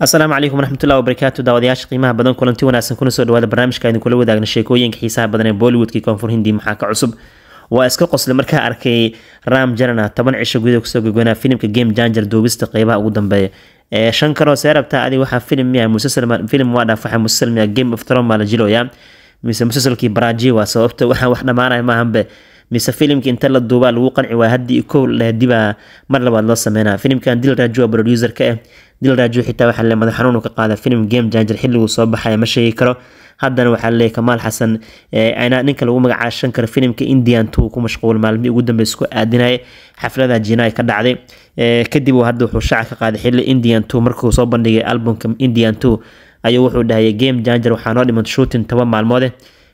asalaamu calaykum waraxmatullahi wabarakaatu daawadayaasha qiimaha badan kulanti wanaagsan kuna soo dhawaada barnaamijka aynu kula wadaagna sheekooyinka xiisaha badan ee bollywoodkii koonfur hindi maxaa ka cusub waa iska qosle markaa arkay ram jarana toban cisho gudaha kusoo gogoynaa filimka game janger duubista qeybaha ugu dambeeya ee shan karoo see rabtaa adi waxaa filim miya musasil filim waa dhaafwaxa musasil miya game of throne baa la jiloyaa mise musasilkii baraaji waa sababta waxaan wax dhammaanaya maahanbe mise filimka inta la duubaa lagu qanci waa haddii kow leh mar labaad loo sameynaa filimkan dil raajuwa producer ka ah eh dilraajo xitaa waxaa madax xanuunu ka qaada filim game janger xilliguu soo baxaya ma sheegi karo haddana waxaa laleeyahy kamaal xasan eh, ninka lagu magacaashan karo filimka indian two ku mashquul maalmihii ugu dambeysa ku aadinaya xaflada jinaay ka dhacday eh, kadib hadda wuxuu shaaca ka qaaday xilli indian two markuu soo bandhigay albumka indian two ayuu wuxuu dhahayay game janger waxaa noo dhiman shooting toban maalmoode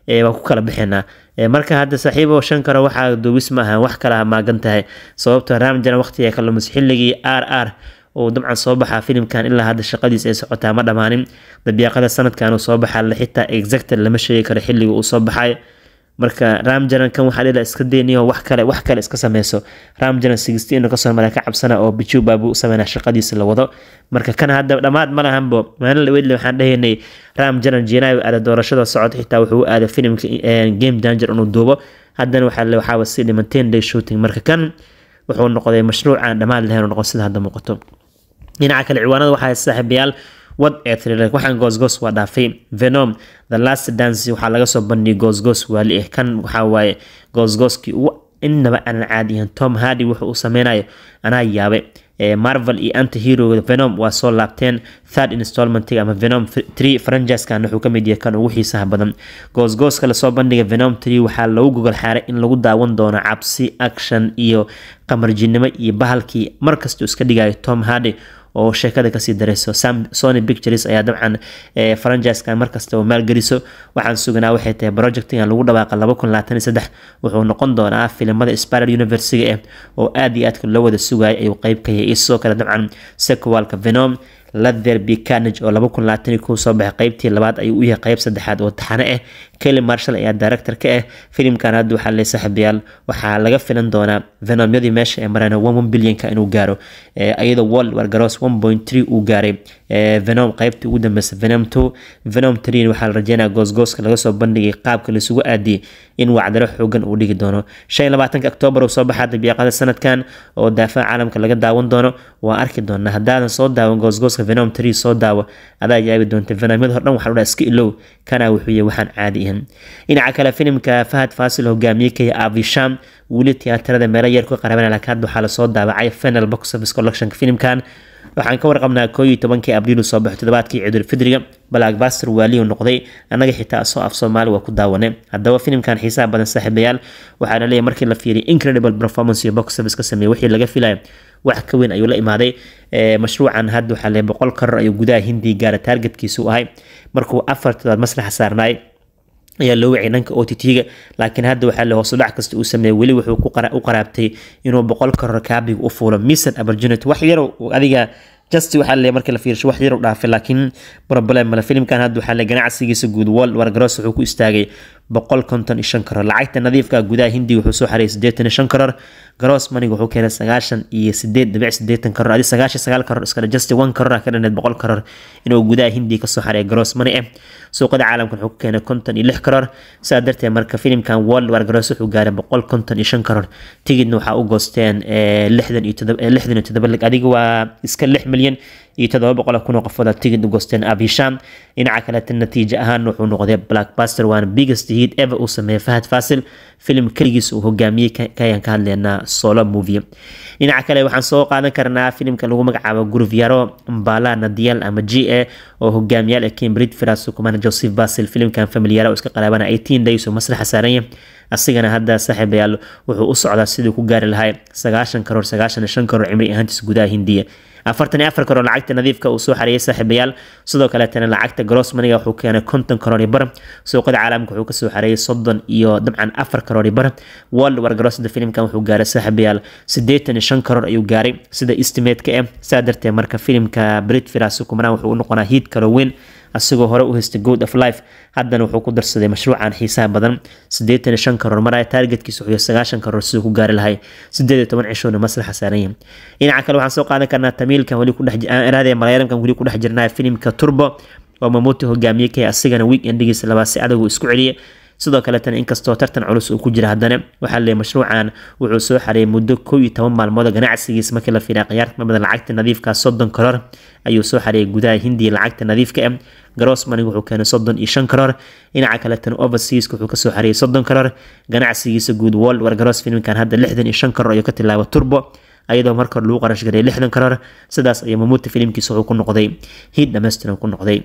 eh, waa ku kala bixinaa marka hadda saaxiibo shan waxaa duubis ma wax kala maagan tahay sababto ah ramjan waqtiga kalumis xilligii r r uu dabcan soo baxaa filimkan ilaa hadda shaqadiis ay socotaa ma dhammaanin dabyaaqada sanadkan uu soo baxaa xitaa exacta lama sheegi karo xilliga uu soo baxay marka ramjaran waxaa dhila iska deyniyo wax kale wax kale iska sameyso ramjaran sixteen kasoo mara ka cabsana oo bijuba buu sameynaa shaqadiisa la wado marka kan hadda dhammaad ma lahanbo maalin lawedle waxaan dhahaynay ramjaran jenaawi aada doorashada socod xitaa wuxuu u aaday filimka eh, game danger inuu duubo haddana waxaa le waxaa wasi dhimanteen day shooting marka kan wuxuu noqday mashruuc aan dhammaad lahayn noqon sida hadda muuqato dhinaca kale ciwaanada waxaa saaxiibayaal wad ee trirn waxaan goosgoos waa dhaafay venom the last dance waxaa laga soo bandhigay goosgoos waali ah kan waxaa waaye goosgooskii ugu innaba aanan caadi ahayn tom hardy wuxuu u sameynayo anaa yaabay marvel iyo antihero venom waa soo laabteen third installmentiga ama venom tree franchisekan wuxuu ka mid yahay kan ugu xiisaha badan goosgooska lasoo bandhiga venom tree waxaa lagu gogol xaaray in lagu daawan doono cabsi action iyo qamarjinimo iyo bahalkii markastuu iska dhigayo tom hardy oo sheekada kasii dareyso sony pictures ayaa dabcan eh, franjiskan markastaba maalgeliso waxaan sugnaa waxay tahay projectigan lagu dhawaaqa wuxuu noqon doonaa filimada spiral universiga eh oo aad iyo aadka loo wada sugayay ayuu qeyb ka yahay iyo sidoo kale dabcan sequalka venom lather b carnage oo soo baxay qeybtii labaad ayuu u yahay qeyb saddexaad oo taxane ah kelly marshal ayaa director ka ah filimkan hadda waxaa le saaxiibayaal waxaa laga filan doonaa venomyadii meesha ee marana one billion-ka inuu gaaro iyadoo eh, world war one point three uu gaaray eh, venom qeybtii ugu dambeysa venom two venom threen waxaa la rajeynaya goosgooska laga soo bandhigay qaabka laisugu aadiyey in wacdaro xoogan uu dhigi doono shan iyo labaatanka oktoobar uu soo baxaa dabiiqada sanadkan oo daafaha caalamka laga daawan doono waan arki doonaa haddaadan soo daawan goosgooska venom three soo daawo adaa yaabi doonta venomyada hor waxaa la iska ilow kana wuxuu yahay waxaan caadi ahayn badan dhinaca kale filimka fahad faasil hogaamiye kay abisham weli tiyaatarada meelo yar ku qaraban alakaad waxaa lasoo daabacay final box office collectionka filimkan waxaan ka warqabnaa koo iyo tobankii abriilu soo baxo toddobaadkii ciidulfidriga balakbaster waaliyu noqday annaga xitaa asoo af soomaali waa ku daawanay haddaba filimkan xiisaha badan saaxiibayaal waxaa laleeyahay markii la fiiriyay incredible performance iyo box office ka sameeyay wixii laga filaya wax ka weyn ayuu la imaaday mashruucan hadda waxaa leeyahay boqol karar ayuu gudaha hindiga gaara taargetkiisu ahay markuu afar toddobaad maslaxa saarnaay ayaa loo waciyay dhanka o t t-ga laakiin hadda waxaa le hoosudhac kasta uu sameeyey weli wuxuu u qaraabtay inuu boqolka rakaabiga u fuulo misan opportunity wax yarow adiga justi waxaa le marka la fiirsho wax yarow dhaafay laakiin problem male filimkan hadda waxaa le ganacsigiisa guud world wargaroos wuxuu ku istaagay boqol konton iyo shan karar lacagta nadiifka ah, gudaha hindiga wuxuu soo xareeyay sideetan iyo shan karar gross moneyga wuxuu keenay sagaashan iyo sideed dhibic sideetan karar adi sagaashan sagaal karar iska just one karar ka dhaneed boqol karar inuu gudaha hindiga kasoo xareeya gross money ah eh. suuqada caalamkan wuxuu keenay konton iyo lix karar sidaa darteed marka filimkan world war gross wuxuu gaaray boqol konton iyo shan karar tigidna waxaa u goosteen eh, lixdan iyo todoba eh, lixdan iyo todoba lig adiga waa iska lix milyan iyo todoba boqol kun oo qofood tigid u goosteen abishaan dhinaca kaleta natiijo ahaan wuxuu noqday blackbuster waana biggest hit ever uu sameeyay fahad faasil filim keligiis uu hogaamiyey kayaan ka hadleynaa solo movie dhinaca kale waxaan soo qaadan karnaa filimka lagu magacaabo guruvyaro mbala nadiel ama g a oo hogaamiyaal cambridge firas kumana joseph basil filimkan familiyara iska qalaabana eighteen days oo masraxa saaranya asigana hadda saaxiibayaal wuxuu u socdaa siduu ku gaari lahay sagaashan karoor sagaashan shan karoor cimri ahaantiis gudaha hindiya afartaniyo afar karoor lacagta nadiifka uu soo xareeyay saaxiibayaal sidoo kaleetana lacagta grossmaniga wuxuu keenay konton i bar suuqada caalamka wuxuu kasoo xareeyay soddon iyo dabcan afar karoori bar world war grossda filimkan wuxuu gaaray saaxiibayaal siddeetan iyo shan karoor ayuu gaaray sida estimatetka eh ah, saa darteed marka filimka britfiras kumanaan wuxuu u noqonaa hiid karo weyn asigoo hore u haysta good of life haddana wuxuu ku darsaday mashruucan xiisaha badan sideetan shan karoor maraya taargetkiisa wuxuu sagaashan karoor siduu ku gaari lahay siddeed iyo toban cishoona maslaxa saaranya dhinaca kale waxaan soo qaadan karnaa tamiilkan weli ku dhex ah, weli ku dhex jirnaa filimka turbo oo mamuti hogaamiye ka asigana week endigiisa labaase adagu isku celiya sidoo kaleetana inkastoo tartan culus uu ku jira haddana waxaa laleeyahy mashruucan wuxuu soo xareeyay muddo kow iyo toban maalmood ganacsigiis markii la fiiriya khiyaarmabada lacagta nadiifka ah, soddon karoor ayuu soo xareeyay gudaha hindiya lacagta nadiifka ah grossmanig wuxuu keenay soddon iyo shan karoor dhinaca kaleetana overseas wuxuu kasoo xareeyay soddon karoor ganacsigiisa guud world war gross filmkan hadda lixdan iyo shan karoor ayuu ka tilaaba turbo ayadoo markor lagu qarash lixdan karoor sidaas ayaa mamuuta filimkiisa wuxuu ku noqday hiid dhammaystiran ku noqday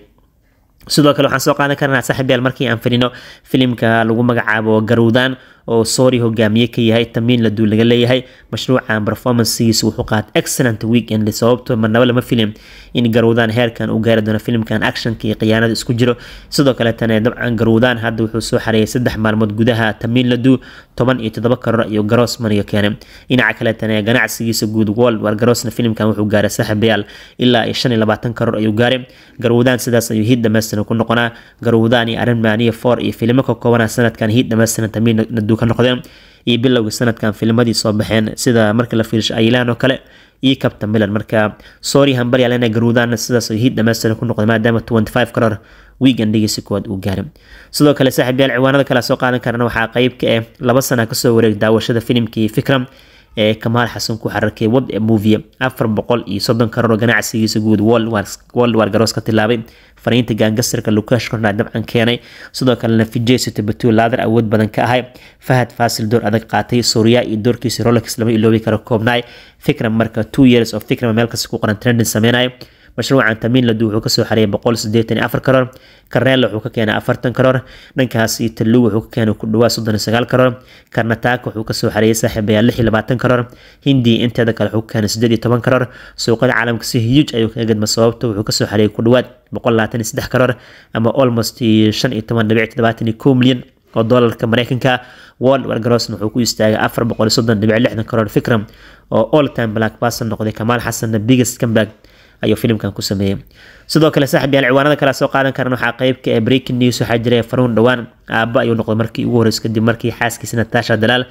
sidoo kale waxaan soo qaadan karnaa saaxiibyaal markii aan fadhino filimka lagu magacaabo garowdaan oo soori hogaamiye ka yahay tamiin la duul laga leeyahay mashruucan performanceiisa wuxuu qaat excellent weekend sababto ah marnaba lama filim in garowdaan heerkan uu gaari doono filimkan actionka iyo khiyaanada isku jiro sidoo kaleetana dabcan garowdaan hadda wuxuu soo xareeyay saddex maalmood gudaha tamiin ladu toban iyo toddoba karoor iyo garoosmaniga keenay dhinaca kaleetana ganacsigiisa guud world war garoosna filimkan wuxuu gaaray saaxiib ilaa iyo shan iyo labaatan karoor ayuu gaaray garowdaan sidaas ayuu hiid dhamaystiran ku noqonaa garowdaan iyo arrinman iyo foor iyo filimo ka koobana sanadkan hiid dhamaystiran tamiin ladu ka noqdeen iyo bilowga sanadkan filmadii soo baxeen sida marka la fiirsho aylaan oo kale iyo kabta milan marka soori hambaryaal inay garuudaan sidaas hiid dhamaystira ku noqda maadaama tenty five color wiigan dhigeysa kuwaad uu gaarin sidoo kale saaxiib yaal ciwaanada kale soo qaadan karana waxaa qeybka eh laba sana kasoo wareeg daawashada filimkii fikram ee kamaal xasan ku xararkay wad moviye afar boqol iyo soddon karoor ganacsigiisa guud woldwar garoos ka tilaabay fariinta gaangasarka lukash korna dabcan keenay sidoo kalena fijesu tabatu laadar awood badan ka ahay fahad faasil door adag qaatay suuriya iyo doorkiisa rolex lama iloobi karo koobnaay fikra marka two years of fikra meelkasta ku qoran trendin sameynayo mashruucan tamiinladu wuxuu kasoo xareeyay boqol sideetan iyo afar karoor karneel wuxuu ka keenay afartan karoor dhankaas iyo talluw wuxuu ka keenay ku dhawaa soddon iyo sagaal karoor karnataak wuxuu kasoo xareeyay saaxiibayaa lix iyo labaatan karoor hindi inteeda kale wuxuu ka keenay sideed iyo toban karoor suuqada caalamka si hiyuuj ayuu kaga gadma sababta wuxuu kasoo xareeyay ku dhawaad boqol labaatan iyo saddex karoor ama almost shan iyo toban dhibic toddobaatan iyo kow milyan oo doolarka mareykanka wall wargarosn wuxuu ku istaagay afar boqol iyo soddon dhibic lixdan karoor fikram oo all time black person noqday kamaal xasanna biggest comeback ayuu filimkan ku sameeyey sidoo kale saaxiibyaal ciwaanada kala soo qaadan karan waxaa qeybka ee ah breaking news waxaa jira faruun dhowaan aabba ayuu noqday markii ugu horreysay kadib markii xaaskiisa natasha dalaal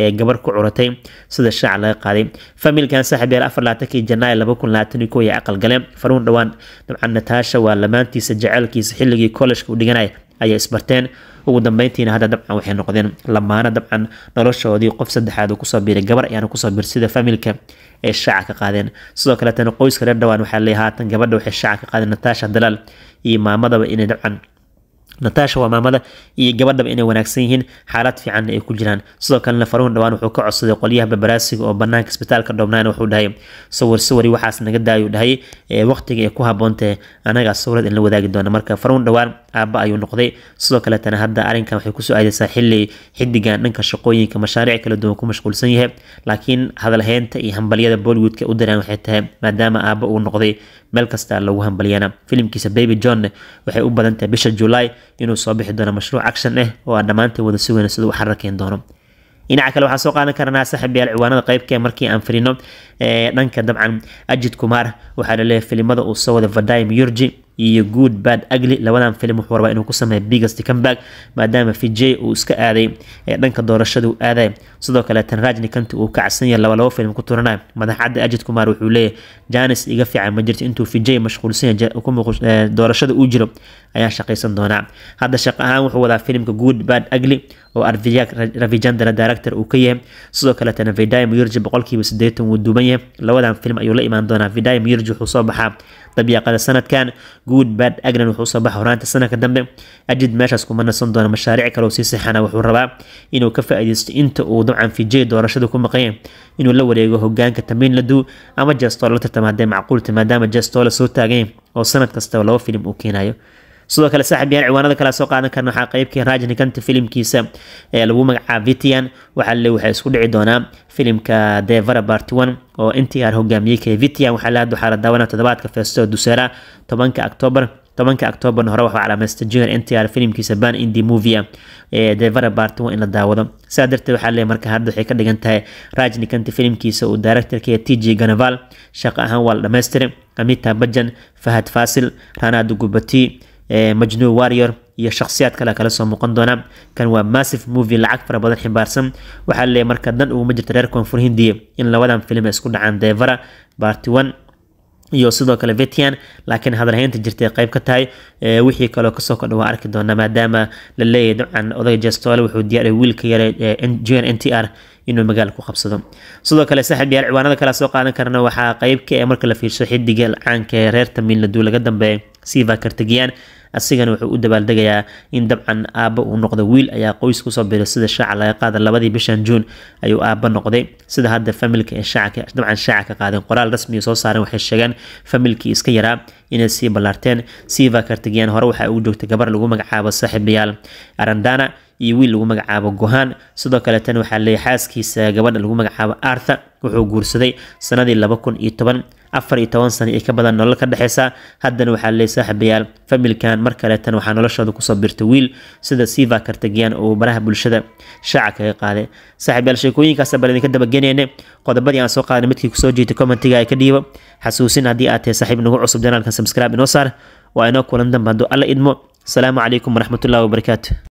ee gabar ku curatay sida shaac laga qaaday familkan saaxiibyaal afar laatankii janaay laba kun labaatan iyo kow ayay aqal galeen faruun dhowaan dabcan natasha waa lamaantiisa jaceylkiisa xilligii kollejka u dhiganaya ayay isbarteen ugu dambeyntiina hadda dabcan waxay noqdeen lamaano dabcan noloshoodii qof saddexaad uu kusoo biiray gabar ayaana kusoo biir sida familka ay shaaca ka qaadeen sidoo kaleetana qoyska reer dhowaan waxaa leey haatan gabadha waxay shaaca ka qaadeen nataasha dalaal iyo maamadaba inay dabcan nataasha waa maamada iyo gabadhaba inay wanaagsan yihiin xaalad fiicanna ay ku jiraan sidoo kalena faruun dhawaan wuxuu ka codsaday qolyaha barbaraasiga oo banaanka isbitaalka dhoobnaana wuxuu dhahay sawir sawari waxaas naga daayuu dhahay waqtiga ay ku haboon anagaa sawirad inla wadaagi doona marka faruun dhawaan aabba ayuu noqday sidoo kaleetana hadda arrinkan waxay kusoo aadaysaa xili xidigan dhanka shaqooyinka mashaariic kala duwan ku mashquulsan yahay laakiin hadalhaynta iyo hambalyada bollywoodka u daraan waxay tahay maadaama aabba uu noqday meel kasta lagu hambalyana filimkiisa baby john waxay u badan tahay bisha july inuu soo bixi doono mashruuc action ah oo aan dhammaantii wada sugayno siduu u xararkeyn doono dhinaca kale waxaan soo qaadan karnaa saaxiibyaal ciwaanada qeybka markii aan filino dhanka dabcan ajid kumaar waxaa laleeyahay filimada uu soo wada vadaim yurji iyo good bad agli labadan filim wuxuu rabaa inuu ku sameeya biggest comeback maadaama vijay uu iska aaday ee dhanka doorashada aaday sidoo kale tan rajnikanti uu ka cadsan yahay labalabo filim ku turanaya madaxcadda ajid kumar wuxuu leeyahay janis iga fiican ma jirto intuu vijay mashquulsan yahay doorashada uu jiro ayaan shaqaysan doonaa hadda shaqo ahaan wuxuu wadaa filimka good bad agli oo ravijandra director uu ka yahay sidoo kaleetana viday muyirji boqolkiiba siddeetan wuu duuban yahay labadan filim ayuu la imaan doonaa viday muyirji wuxuu soo baxaa dabyaqada sanadkan guud bad agnan wuxuu usoo baxa horaanta sanadka dambe ajid meeshaas kuma nasan doona mashaariic kale sii sixana wuxuu rabaa inuu ka faa'iidaysto inta uu dabcan fijey doorashada ku maqaye inuu la wareego hogaanka tamiin laduu ama jestola la tartama haddee macquulta maadaama jestola soo taagay oo sanad kastaba laba filim uu keenayo sidoo kale saaxiibyaal ciwaanada kala soo qaadan karna waxaa qeybkii raajni filimkiisa ee lagu magacaaba vitian waxaa le waxay isku dhici doonaa filimka devara party one oo ntr hogaamiyey kee vitian waxaa la waxaa la daawanaa toddobaadka feesto duseera tobanka octoobar tobanka octoobarna hore waxaa calaamaysta junior ntr filimkiisa ban indi movia ah, ee devara party in la daawado sidaa darteed waxaa le marka hadda waxay ka dhigan tahay raajni filimkiisa uu directorkee t j ganaval shaqo ahaan waa dhammaystiray amita bajan fahad faasil rana dugubati majnuu warrior iyo shakhsiyaad kale kala soo muuqan doona kan waa massive movie lacag fara badan ximbaarsan waxaa leeyahay marka dan uguma jirta reer koonfur hindiya in labadan filim isku dhacaan devara barty one iyo sidoo kale vetian laakiin hadalhaynta jirtay qayb ka tahay wixii kaloo kasoo kordha waa arki doonaa maadaama la dabcan odayga jestoole wuxuu diyaaray wiilka yare jr n t r inuu magaala ku qabsado sidoo kale saaxiib yaal ciwaanada kale soo qaadan karna waxaa qayb ee ah marka la fiirsho xidiga caanka ee reer tamiil laga dambeeya siva kartagiyaan asigana wuxuu u dabaaldegayaa in dabcan aabba uu noqda wiil ayaa qoys kusoo biray sida shaaca laga qaadan labadii bishan juun ayuu aabba noqday sida hadda familka ee shacaka dabcan shaaca ka qaadeen qoraal rasmiga soo saaren waxay sheegeen familkii iska yaraa inay sii ballaarteen siiva kartigiyan hore waxaa ugu joogtay gabar lagu magacaabo saaxiibayaal arandana iyo wiil lagu magacaabo gohaan sidoo kale tan waxaa leeyahay xaaskiisa gabadha lagu magacaabo arthur wuxuu guursaday sanadii laba kun iyo toban afar iyo toban sano iyo ka badan nolol ka dhexeysa haddana waxaa leey saaxiibayaal familkan mar kaleetan waxaa noloshooda kusoo birtay wiil sida siva kartagiyan oo baraha bulshada shaaca kaga qaaday saaxiibayaal sheekooyinkaas bal idinka dabageneyne qodobadii aan soo qaadanay midkii kusoo jeetay commentiga ka dhiibo xasuusin haddii aad tahay saaxiib nagu cusub janaalkan subscribe inoo saar waa inoo kulan dambe hadduu alla idmo asalaamu calaykum waraxmatullahi wabarakaatu